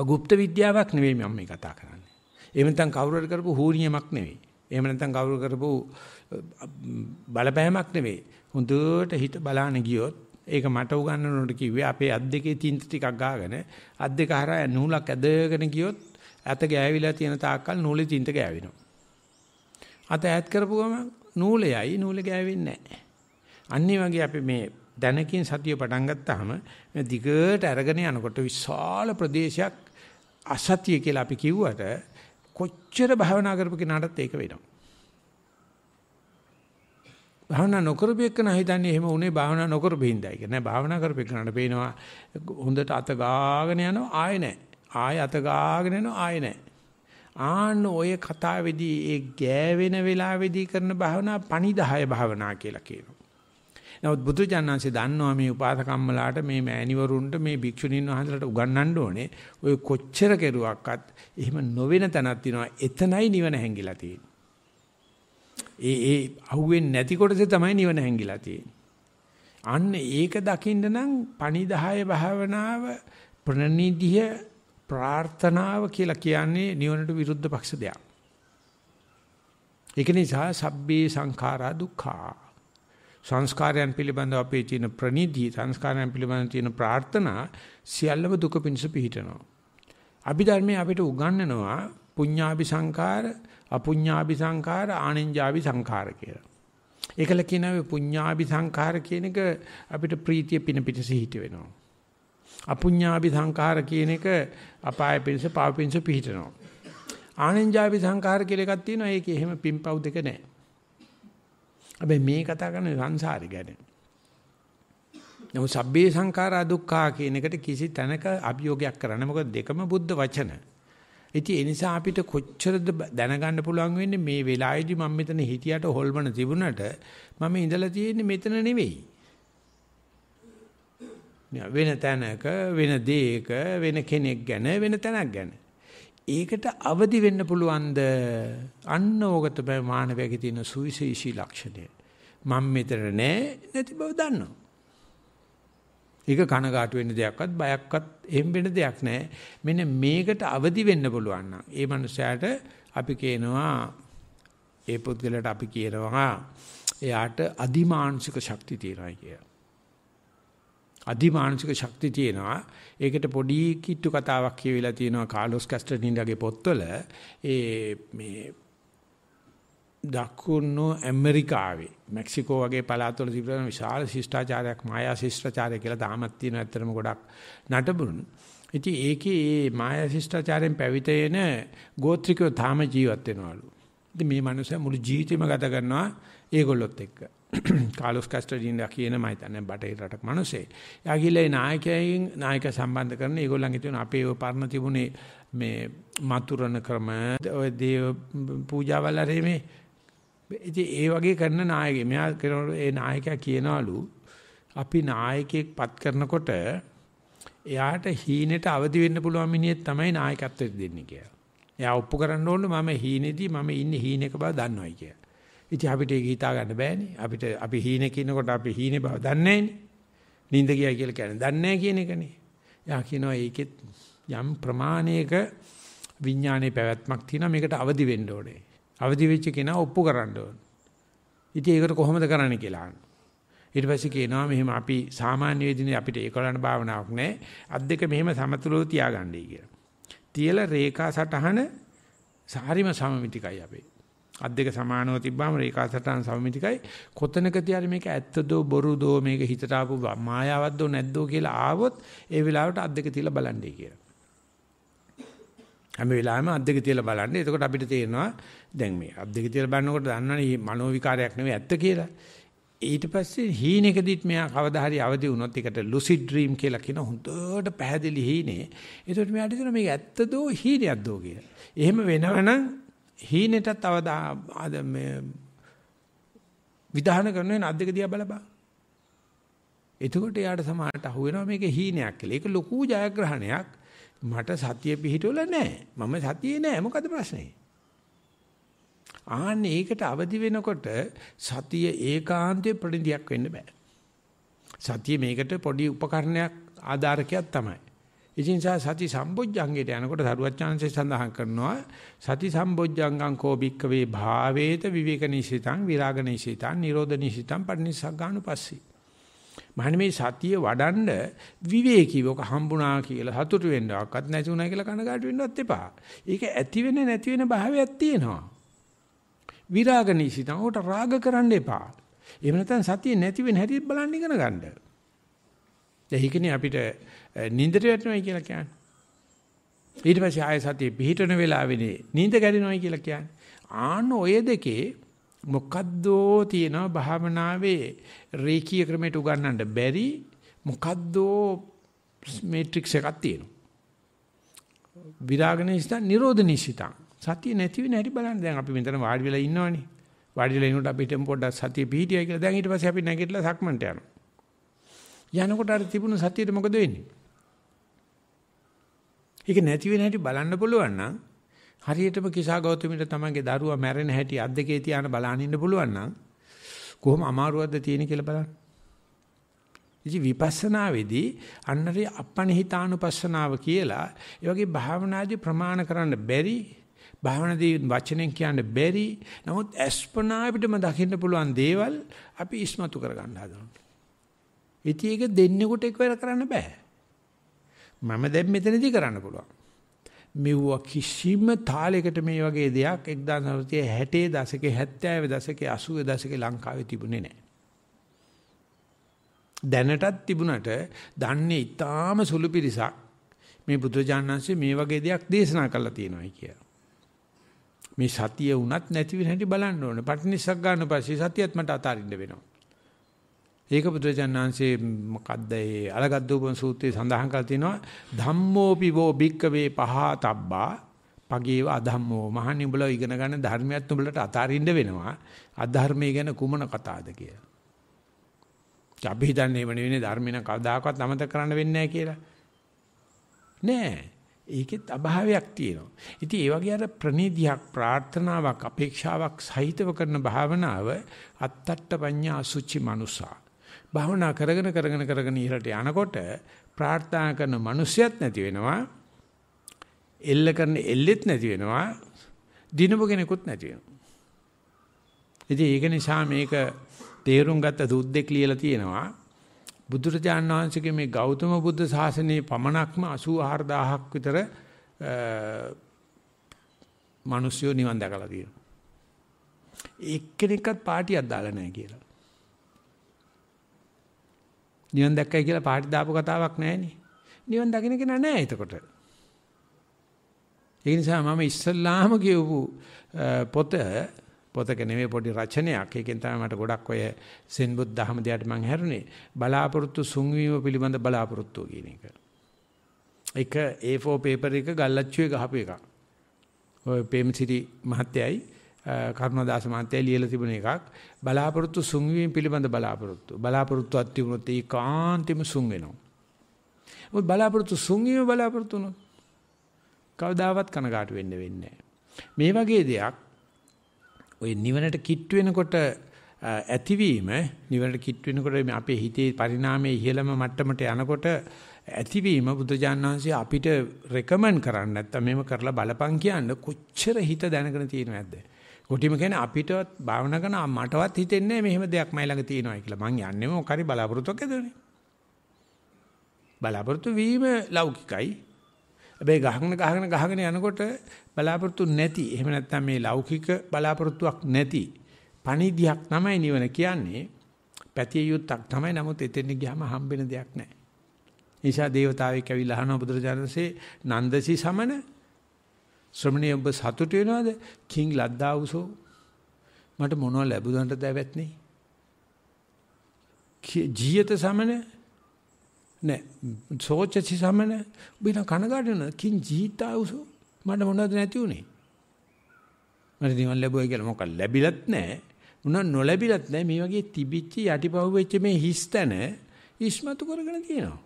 ගුප්ත විද්‍යාවක් නෙවෙයි මම මේ කතා කරන්නේ. එහෙම නැත්නම් කවුරු හරි කරපු හූනියමක් නෙවෙයි. එහෙම නැත්නම් කවුරු කරපු බලපෑමක් නෙවෙයි. හොඳට හිත බලාන ගියොත් ඒක මට උගන්වනකොට කිව්වේ අපේ අත් දෙකේ තින්ත ටිකක් ගාගෙන අත් දෙක හරහා නූලක් ඇදගෙන ගියොත් ඇත ගෑවිලා තියෙන තාක්කල් නූලේ තින්ත ගෑවෙනවා. අත ඈත් කරපුවම නූලයයි නූල ගෑවෙන්නේ නැහැ. අන්නේ වගේ අපි මේ දැනකින් සතිය පටන් ගත්තාම මේ දිගට අරගෙන යනකොට විශාල ප්‍රදේශයක් අසතිය කියලා අපි කිව්වට කොච්චර භවනා කරපු කෙනාටත් ඒක වෙනවා. භාවනා නොකරපු එකන හිතන්නේ එහෙම උනේ භාවනා නොකරපු හින්දා කියලා. නෑ භාවනා කරපු එකනට පේනවා හොඳට අත ගාගෙන යනවා ආයෙ නෑ. ආයෙ අත ගාගෙන යනවා ආයෙ නෑ. ආන්න ඔය කතාවේදී ඒ ගෑවෙන වෙලාවේදී කරන භාවනා පණිදාය භාවනා කියලා කියනවා. නමුත් බුදුජානන්සේ දන්නවා මේ උපාසකම්මලාට මේ මෑණිවරුන්ට මේ භික්ෂුණීන් වහන්සේලාට උගන්වන්න ඕනේ. ඔය කොච්චර කෙරුවක්වත් එහෙම නොවෙන තැනක් තියෙනවා. එතනයි නිවන හැංගිලා තියෙන්නේ. ඒ ඒ අහුවෙන්නේ නැති කොටසේ තමයි නිවන හැංගිලා තියෙන්නේ. අන්න ඒක දකින්න නම් පණිදාය භාවනාව ප්‍රණනිධිය ප්‍රාර්ථනාව කියලා කියන්නේ නිවනට විරුද්ධ පක්ෂ දෙයක්. ඒක නිසා සබ්බේ සංඛාරා දුක්ඛා සංස්කාරයන් පිළිබඳව අපේ තියෙන ප්‍රනිධි සංස්කාරයන් පිළිබඳව තියෙන ප්‍රාර්ථනා සියල්ලම දුක පිණිස පිහිටනවා. අභිධර්මයේ අපිට උගන්වනවා පුඤ්ඤාභි සංකාර, අපුඤ්ඤාභි සංකාර, ආනෙන්ජාභි සංකාර කියලා. ඒකල කියනවා පුඤ්ඤාභි සංකාර කියන එක අපිට ප්‍රීතිය පින පිට සිහිට වෙනවා. අපුඤ්ඤාභි සංකාර කියන එක අපාය පිණිස පාප පිණිස පිහිටනවා. ආනෙන්ජාභි සංකාර කියලා එකක් තියෙනවා. ඒක එහෙම පින්පව් දෙක නෑ. හැබැයි මේ කතා කරන්නේ සංසාරය ගැන. නමුත් සබ්බේ සංඛාරා දුක්ඛා කියන එකට කිසි තැනක අභියෝගයක් කරන්න. මොකද දෙකම බුද්ධ වචන. ඉතින් ඒ නිසා අපිට කොච්චරද දැනගන්න පුළුවන් වෙන්නේ මේ වෙලාවේදී මම මෙතන හිටියට හොල්මන තිබුණට මම ඉඳලා තියෙන්නේ මෙතන නෙවෙයි. වෙන තැනක වෙන දේක වෙන කෙනෙක් ගැන වෙන තැනක් ගැන ඒකට අවදි වෙන්න පුළුවන්ද? අන්න ඕක තමයි මානවයාගේ තියෙන සුවිශේෂී ලක්ෂණය. මම මෙතන නෑ නැති බව දන්නවා. ඒක කනගාටු වෙන්න දෙයක්වත් බයක්වත් එහෙම වෙන්න දෙයක් නෑ. මෙන්න මේකට අවදි වෙන්න පුළුවන් නම් ඒ මනුස්සයාට අපි කියනවා ඒ පුද්ගලයාට අපි කියනවා එයාට අදිමානසික ශක්තිය තියෙනවා කියලා. අධිමානසික ශක්තිය තියෙනවා. ඒකට පොඩි කිට්ටු කතාවක් කියවිලා තියෙනවා කාලොස් කැස්ටර්නින්ඩගේ පොත්වල. ඒ මේ දකුණු ඇමරිකාවේ මෙක්සිකෝ වගේ පළාත්වල තිබෙන විශාල ශිෂ්ටාචාරයක් මායා ශිෂ්ටාචාරය කියලා තාමත් තියෙන ඇත්තටම ගොඩක් නටබුණු. ඉතින් ඒකේ මේ මායා ශිෂ්ටාචාරයෙන් පැවිතේන ගෝත්‍රිකව තාම ජීවත් වෙනවලු. ඉතින් මේ මනුස්සයා මුළු ජීවිතේම ගත කරනවා ඒගොල්ලොත් එක්ක. කාලොස් කස්ටඩින්ලා කියන මම හිතන්නේ බටහිර රටක මිනිස්සේ. එයා ගිහලා නායකයන් නායක සම්බන්ධ කරන ඒගොල්ලන්ගේ තියෙන අපේ ඔය පරණ තිබුණේ මේ මතුරන ක්‍රම ඔය දේව පූජාවල් ආරෙමේ ඉතින් ඒ වගේ කරන නායකයෙ මෙයා කරන ඒ නායකයා කියනවලු අපි නායකයෙක් පත් කරනකොට එයාට හීනෙට අවදි වෙන්න පුළුවන් මිනිහෙක් තමයි නායකත්වයට දෙන්නේ කියලා. එයා ඔප්පු කරන්න ඕනේ මම හීනේදී මම ඉන්නේ හීනක බව දන්නවයි කියලා. ඉතින් අපිට ඒක හිතා ගන්න බෑනේ. අපිට අපි හීනේ කියනකොට අපි හීනේ බව දන්නේ නෑනේ. නිින්ද ගියා කියලා කියන්නේ දන්නේ නෑ කියන එකනේ. යා කියනවා ඒකෙත් යම් ප්‍රමාණයක විඥානයේ පැවැත්මක් තියෙනවා මේකට අවදි වෙන්න ඕනේ. අවදි වෙච්ච කෙනා ඔප්පු කරන්න ඕනේ. ඉතින් ඒකට කොහොමද කරන්න කියලා අහනවා. ඊට පස්සේ කියනවා මෙහෙම අපි සාමාන්‍ය වේදිනේ අපිට ඒක කරන්න භාවනාවක් නැහැ. අත් දෙක මෙහෙම සමතුලිතව තියාගන්නයි කියලා. තියලා රේඛා සටහන සාරිම සමමිතිකයි අපේ. අත් දෙක සමානව තිබ්බාම රේඛාසටහන් සමමිතිකයි. කොතනක තියාරි මේක ඇත්තදෝ බොරුදෝ මේක හිතට ආපු මායාවක්දෝ නැද්දෝ කියලා ආවොත් ඒ වෙලාවට අත් දෙක තියලා බලන්නේ කියලා. හැම වෙලාවෙම අත් දෙක තියලා බලන්න. එතකොට අපිට තේරෙනවා දැන් මේ අත් දෙක තියලා බලනකොට දන්නවනේ මේ මනෝ විකාරයක් නෙවෙයි ඇත්ත කියලා. ඊට පස්සේ හීනෙකදිත් මෙයා කවදා හරි අවදි වුණොත් ඒකට ලුසිඩ් ඩ්‍රීම් කියලා කියන හොඳට පැහැදිලි හීනේ. ඒකට මෙයාට හිතෙනවා මේක ඇත්තදෝ හීනයක්දෝ කියලා. එහෙම වෙනවනම් හීනෙටත් අවදා අද මේ විධාන කරන වෙන අද්දක දිහා බලපන්. එතකොට යාට සමානට අහු වෙනවා මේක හීනයක් කියලා. ඒක ලොකු ජයග්‍රහණයක්. මට සතිය පිහිටවල නැහැ. මම සතියේ නැහැ. මොකද ප්‍රශ්නේ? ආන්නේ ඒකට අවදි වෙනකොට සතිය ඒකාන්තයේ ප්‍රණිතියක් වෙන්න බෑ. සතිය මේකට පොඩි උපකරණයක් ආධාරකයක් තමයි. ඉතින් සති සම්බොජ්ජංගයට යනකොට සරුවච්චාන්සේ සඳහන් කරනවා සති සම්බොජ්ජංගං කෝ භික්කවේ භාවේත විවේක නිසිතං විරාග නිසිතං නිරෝධ නිසිතං පරිනිසග්ගානුපස්සී මහණ මේ සතිය වඩන්න විවේකීව ඔක හම්බුණා කියලා සතුටු වෙන්නවක්වත් නැති උනා කියලා කනගාටු වෙන්නවත් එපා. ඒක ඇති වෙන නැති වෙන භාවයක් තියෙනවා. විරාග නිසිතං ඔකට රාග කරන්න එපා. එහෙම නැත්නම් සතිය නැති වෙන හැටි බලන්න ඉගෙන ගන්න. ඒකනේ අපිට නිින්දට වැටෙනවයි කියලා කියන්නේ. ඊට පස්සේ ආය සතිය පිහිටන වෙලාවෙනේ නිින්ද ගැටෙනවයි කියලා කියන්නේ. ආන්න ඔය දෙකේ මොකද්ද තියෙනවා භාවනාවේ රේකී ක්‍රමයට උගන්නන්න බැරි මොකද්ද මේට්‍රික්ස් එකක් තියෙනවා. විරාග නිසිතං නිරෝධ නිසිතං සතිය නැති වෙන හැටි බලන්න දැන් අපි මෙතන වාඩි වෙලා ඉන්නවනේ. වාඩි වෙලා ඉන්නකොට අපිට පොඩ්ඩක් සතිය පිහිටියයි කියලා දැන් ඊට පස්සේ අපි නැගිටලා සක්මන්ට යනවා. යනකොට අර තිබුණ සතියට මොකද වෙන්නේ? ඒක නැති වෙන හැටි බලන්න පුළුවන් නම් හරියටම කිසා ගෞතමීට තමන්ගේ දරුවා මැරෙන හැටි අත් දෙකේ තියාන බලන්න ඉන්න පුළුවන් නම් කොහොම අමාරුවක්ද තියෙන්නේ කියලා බලන්න. ඉති විපස්සනාවේදී අන්නරේ අපණිහිතානුපස්සනාව කියලා ඒ වගේ භාවනාදී ප්‍රමාණ කරන්න බැරි භාවනාදී වචනෙන් කියන්න බැරි නමුත් අස්පනා අපිටම දකින්න පුළුවන් දේවල් අපි ඉස්මතු කරගන්න හදනවා. ඉතින් ඒක දෙන්නෙකුට එකවර කරන්න බෑ. මම දැන් මෙතනදී කරන්න පුළුවන්. මෙව කිසිම තාලයකට මේ වගේ දෙයක් 1960 දශකේ 70 දශකේ 80 දශකේ ලංකාවේ තිබුණේ නැහැ. දැනටත් තිබුණට දන්නේ ඊටාම සුළු පිරිසක් මේ බුදුජානනාංශයේ මේ වගේ දෙයක් දේශනා කළා තියෙනවායි කියලා. මේ සතිය වුණත් නැති වෙන හැටි බලන්න ඕනේ. පටිනිස්සක් ගන්න පස්සේ සතියත් මට අතාරින්න වෙනවා. ඒක බුදුජානනාංශයේ මොකද්ද ඒ අලගද්දූපන සූත්‍රයේ සඳහන් කරලා තිනවා ධම්මෝපි වෝ භික්කවේ පහතබ්බා පගේව අධම්මෝ මහන්නේ උඹලා ඉගෙන ගන්න ධර්මයත් උඹලට අතාරින්න වෙනවා අධර්මයේ ගැන කුමන කතාවද කියලා. අපි හිතන්නේ මේ වෙන්නේ ධර්මින කවදාකවත් අමතක කරන්න වෙන්නේ නැහැ කියලා. නෑ. ඒකෙත් අභාවයක් තියෙනවා. ඉතින් ඒ වගේ අර ප්‍රණීතියක් ප්‍රාර්ථනාවක් අපේක්ෂාවක් සහිතව කරන භාවනාව අත්තට්ඨ පඤ්ඤා අසුචි මනුසා භවනා කරගෙන කරගෙන කරගෙන ඉහළට යනකොට ප්‍රාර්ථනා කරන මිනිස්සයත් නැති වෙනවා. එල්ල කරන එල්ලෙත් නැති වෙනවා. දිනපු කෙනෙකුත් නැති වෙනවා. ඉතින් ඒක නිසා මේක තේරුම් ගත්ත දුද්දෙක් ලියලා තියෙනවා. බුදුරජාණන් වහන්සේගේ මේ ගෞතම බුද්ධ ශාසනයේ පමණක්ම 84000ක් විතර මිනිස්සු නිවන් දැකලා තියෙනවා. එක්කෙනෙක්වත් පාටියක් දාලා නැහැ කියලා. නිවන් දැක්කයි කියලා පාටි දාපු කතාවක් නැහැනේ. නිවන් දකින්න කෙනා නැහැ එතකොට. ඒ නිසා මම ඉස්සල්ලාම කියවපු පොත පොතක නෙමෙයි පොඩි රචනයක්. ඒකෙන් තමයි මට ගොඩක් ඔය සෙන් බුද්ධ ධර්ම දෙයට මං හැරුණේ. බලාපොරොත්තු සුන්වීම පිළිබඳ බලාපොරොත්තු කියන එක. එක A4 paper එක ගල්ලච්චුවේ ගහපු එකක්. ඔය පේම්සිරි මහත්තයයි කරුණාදාස මහත්තයා ලියලා තිබුණ එකක් බලාපොරොත්තු සුන්වීම පිළිබඳ බලාපොරොත්තු බලාපොරොත්තුවක් තිබුණොත් ඒ කාන්තෙම සුන් වෙනවා මොකද බලාපොරොත්තු සුන්වීම බලාපොරොත්තු උනොත් කවදාවත් කනගාටු වෙන්න වෙන්නේ මේ වගේ දෙයක් ඔය නිවනට කිට්ටු වෙනකොට ඇතිවීම නිවනට කිට් වෙනකොට අපේ හිතේ පරිණාමයේ ඉහළම මට්ටමට යනකොට ඇතිවීම බුදුජානනාංශය අපිට රෙකමන්ඩ් කරන්නේ නැත්තම් මේව කරලා බලපන් කියන්න කොච්චර හිත දැනගෙන තියෙනවද කොටිම කියන අපිටවත් භාවනා කරන මටවත් හිතෙන්නේ මෙහෙම දෙයක් මයි ළඟ තියෙනවා කියලා. මං යන්නේ මොක හරි බලාපොරොත්තුක් ඇදුවනේ. බලාපොරොත්තු වීම ලෞකිකයි. හැබැයි ගහගෙන ගහගෙන ගහගෙන යනකොට බලාපොරොත්තු නැති. එහෙම නැත්නම් මේ ලෞකික බලාපොරොත්තුවක් නැති. පණිදියක් තමයි නිවන කියන්නේ. පැතිය යුත්තක් තමයි. නමුත් එතෙන් ගියාම හම්බෙන දෙයක් නැහැ. නිසා දේවතාවෙක් ඇවිල්ලා අහනවා බුදුරජාණන්සේ නන්දසි සමන ශ්‍රමණේ ඔබ සතුට වෙනවද? කිං ලද්දා උසෝ. මට මොනව ලැබුණාට දැවැත් නේ. ජීවිත සමන නෑ. සෝචසි සමන බින කනගාටන කිං ජීවිතා උසෝ. මට මොනවද නැති උනේ? මට දිවන් ලැබුවා කියලා මොකක් ලැබිලත් නෑ. මොනවා නොලැබිලත් නෑ. මේ වගේ තිබිච්ච යටිපහුවෙච්ච මේ හිස්තන ඉස්මතු කරගෙන තියෙනවා.